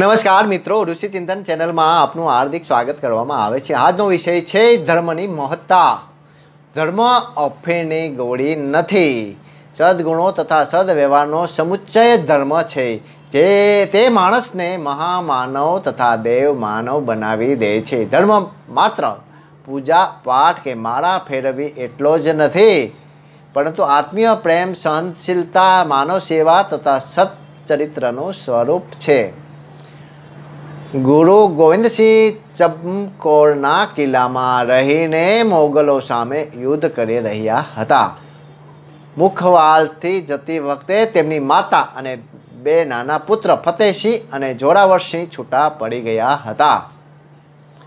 નમસ્કાર મિત્રો ઋષિ ચિંતન ચેનલમાં આપનું હાર્દિક સ્વાગત કરવામાં આવે છે આજનો વિષય છે ધર્મની મહત્તા ધર્મ અફેરની ગોળી નથી સદગુણો તથા સદવ્યવહારનો સમુચ્ચય ધર્મ છે જે તે માણસને મહામાનવ તથા દેવ માનવ બનાવી દે છે ધર્મ માત્ર પૂજા પાઠ કે માળા ફેરવી એટલો જ નથી પરંતુ આત્મીય પ્રેમ સહનશીલતા માનવ સેવા તથા સચ્ચરિત્રનું સ્વરૂપ છે ગુરુ ગોવિંદસિંહ ચમકોરના કિલ્લામાં રહીને મોગલો સામે યુદ્ધ કરી રહ્યા હતા મુખવાલથી જતી વખતે તેમની માતા અને બે નાના પુત્ર ફતેહસિંહ અને જોરાવરસિંહ છૂટા પડી ગયા હતા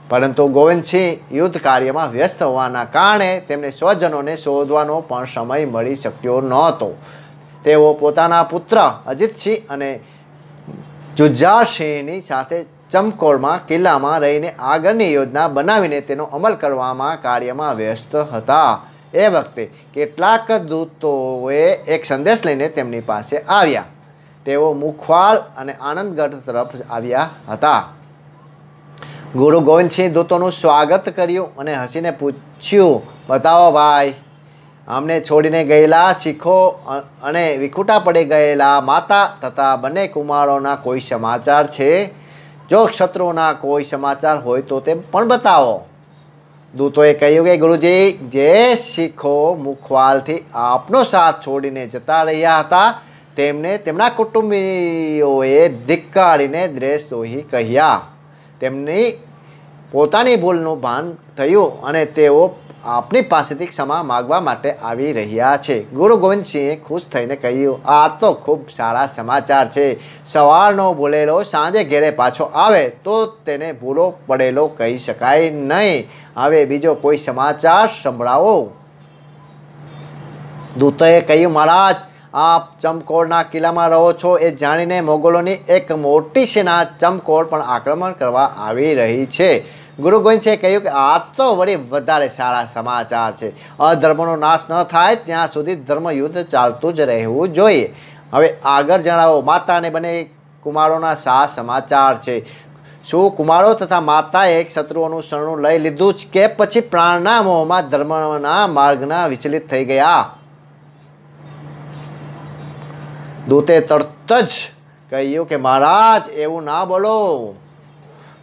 પરંતુ ગોવિંદસિંહ યુદ્ધ કાર્યમાં વ્યસ્ત હોવાના કારણે તેમને સ્વજનોને શોધવાનો પણ સમય મળી શક્યો નહોતો તેઓ પોતાના પુત્ર અજિતસિંહ અને જુજારસિંહની સાથે ચમકોડમાં કિલ્લામાં રહીને આગળની યોજના બનાવીને તેનો અમલ કરવામાં કાર્યમાં વ્યસ્ત હતા એ વખતે કેટલાક દૂતોએ એક સંદેશ લઈને તેમની પાસે આવ્યા તેઓ મુખવાલ અને આનંદગઢ તરફ આવ્યા હતા ગુરુ ગોવિંદસિંહ દૂતોનું સ્વાગત કર્યું અને હસીને પૂછ્યું બતાવો ભાઈ અમને છોડીને ગયેલા શીખો અને વિખુટા પડી ગયેલા માતા તથા બંને કુમારોના કોઈ સમાચાર છે જો શત્રુના કોઈ સમાચાર હોય તો તે પણ બતાવો દૂતોએ કહ્યું કે ગુરુજી જે શીખો મુખવાલથી આપનો સાથ છોડીને જતા રહ્યા હતા તેમને તેમના કુટુંબીઓએ ધિક્કારીને દ્રેશ દોહી કહ્યા તેમની પોતાની ભૂલનું ભાન થયું અને તેઓ આપની પાસેથી ક્ષમા માગવા માટે આવી રહ્યા છે ગુરુ ગોવિંદસિંહે ખુશ થઈને કહ્યું આ તો ખૂબ સારા સમાચાર છે સવારનો ભૂલેલો સાંજે ઘેરે પાછો આવે તો તેને ભૂલો પડેલો કહી શકાય નહીં હવે બીજો કોઈ સમાચાર સંભળાવો દૂતોએ કહ્યું મહારાજ આપ ચમકોડના કિલ્લામાં રહો છો એ જાણીને મોગલોની એક મોટી સેના ચમકોડ પણ આક્રમણ કરવા આવી રહી છે ગુરુ ગોવિંદ કહ્યું કે આ તો વળી વધારે સારા સમાચાર છે અધર્મનો નાશ ન થાય ત્યાં સુધી ધર્મયુદ્ધ ચાલતું જ રહેવું જોઈએ હવે આગળ જણાવો માતાને બને કુમારોના સા સમાચાર છે શું કુમારો તથા માતાએ શત્રુઓનું શરણું લઈ લીધું જ કે પછી પ્રાણના મોહમાં ધર્મના માર્ગના વિચલિત થઈ ગયા દૂતે તરત જ કહ્યું કે મહારાજ એવું ના બોલો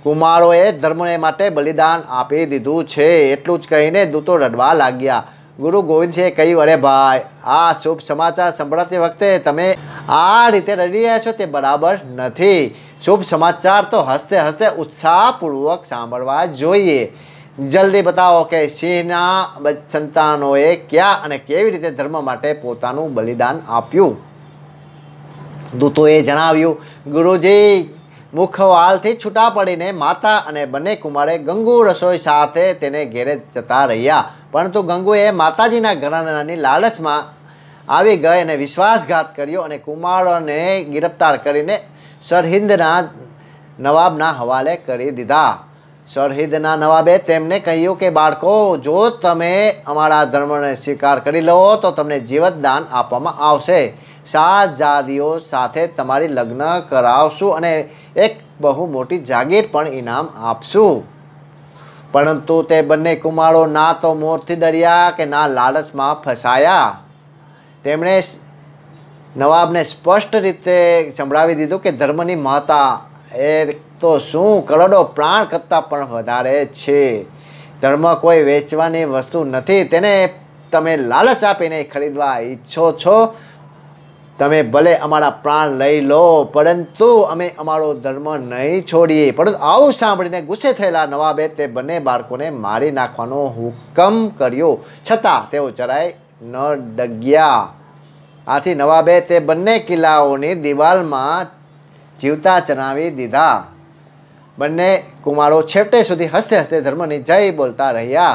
કુમારોએ ધર્મને માટે બલિદાન આપી દીધું છે એટલું જ કહીને દૂતો રડવા લાગ્યા ગુરુ ગોવિંદસિંહે કહ્યું અરે ભાઈ આ શુભ સમાચાર સંભળાતી વખતે તમે આ રીતે રડી રહ્યા છો તે બરાબર નથી શુભ સમાચાર તો હસતે હસતે ઉત્સાહપૂર્વક સાંભળવા જોઈએ જલ્દી બતાવો કે સિંહના સંતાનોએ ક્યાં અને કેવી રીતે ધર્મ માટે પોતાનું બલિદાન આપ્યું દૂતોએ જણાવ્યું ગુરુજી મુખવાલથી છૂટા પડીને માતા અને બંને કુમારે ગંગુ રસોઈ સાથે તેને ઘેરે જતા રહ્યા પરંતુ ગંગુએ માતાજીના ઘરાણાની લાલચમાં આવી ગઈ અને વિશ્વાસઘાત કર્યો અને કુમારોને ગિરફ્તાર કરીને સરહિંદના નવાબના હવાલે કરી દીધા સરહિદના નવાબે તેમને કહ્યું કે બાળકો જો તમે અમારા ધર્મને સ્વીકાર કરી લો તો તમને જીવતદાન આપવામાં આવશે સાત જાતિઓ સાથે તમારી લગ્ન કરાવશું અને એક બહુ મોટી જાગીર પણ ઇનામ આપશું પરંતુ તે બંને કુમારો ના તો મોરથી ડર્યા કે ના લાલચમાં ફસાયા તેમણે નવાબને સ્પષ્ટ રીતે સંભળાવી દીધું કે ધર્મની માતા એ તો શું કરોડો પ્રાણ કરતાં પણ વધારે છે ધર્મ કોઈ વેચવાની વસ્તુ નથી તેને તમે લાલચ આપીને ખરીદવા ઈચ્છો છો તમે ભલે અમારા પ્રાણ લઈ લો પરંતુ અમે અમારો ધર્મ નહીં છોડીએ પરંતુ આવું સાંભળીને ગુસ્સે થયેલા નવાબે તે બંને બાળકોને મારી નાખવાનો હુકમ કર્યો છતાં તેઓ જરાય ન ડગ્યા આથી નવાબે તે બંને કિલ્લાઓની દિવાલમાં જીવતા ચનાવી દીધા બંને કુમારો છેવટે સુધી હસતે હસતે ધર્મની જય બોલતા રહ્યા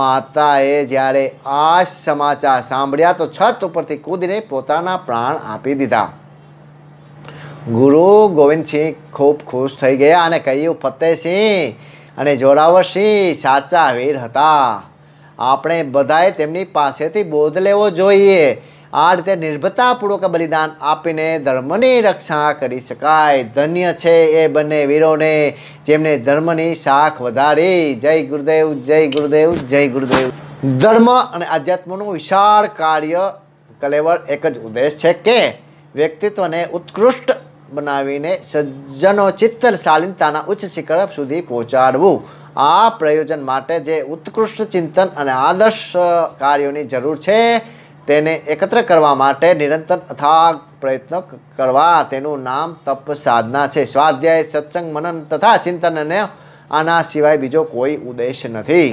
માતાએ જ્યારે આ સમાચાર સાંભળ્યા તો છત ઉપરથી કૂદીને પોતાના પ્રાણ આપી દીધા ગુરુ ગોવિંદસિંહ ખૂબ ખુશ થઈ ગયા અને કહ્યું ફતેહસિંહ અને જોરાવરસિંહ સાચા વીર હતા આપણે બધાએ તેમની પાસેથી બોધ લેવો જોઈએ આ રીતે નિર્ભતાપૂર્વક બલિદાન આપીને ધર્મની રક્ષા કરી શકાય ધન્ય છે એ બંને વીરોને જેમને ધર્મની શાખ વધારી જય ગુરુદેવ જય ગુરુદેવ જય ગુરુદેવ ધર્મ અને આધ્યાત્મનું વિશાળ કાર્ય કલેવર એક જ ઉદ્દેશ છે કે વ્યક્તિત્વને ઉત્કૃષ્ટ બનાવીને સજ્જનો ચિત્તર શાલીનતાના ઉચ્ચ શિખર સુધી પહોંચાડવું આ પ્રયોજન માટે જે ઉત્કૃષ્ટ ચિંતન અને આદર્શ કાર્યોની જરૂર છે તેને એકત્ર કરવા માટે નિરંતર અથાગ પ્રયત્નો કરવા તેનું નામ તપ સાધના છે સ્વાધ્યાય સત્સંગ મનન તથા ચિંતનને આના સિવાય બીજો કોઈ ઉદ્દેશ નથી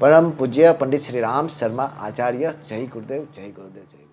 પરમ પૂજ્ય પંડિત શ્રી રામ શર્મા આચાર્ય જય ગુરુદેવ જય ગુરુદેવ જય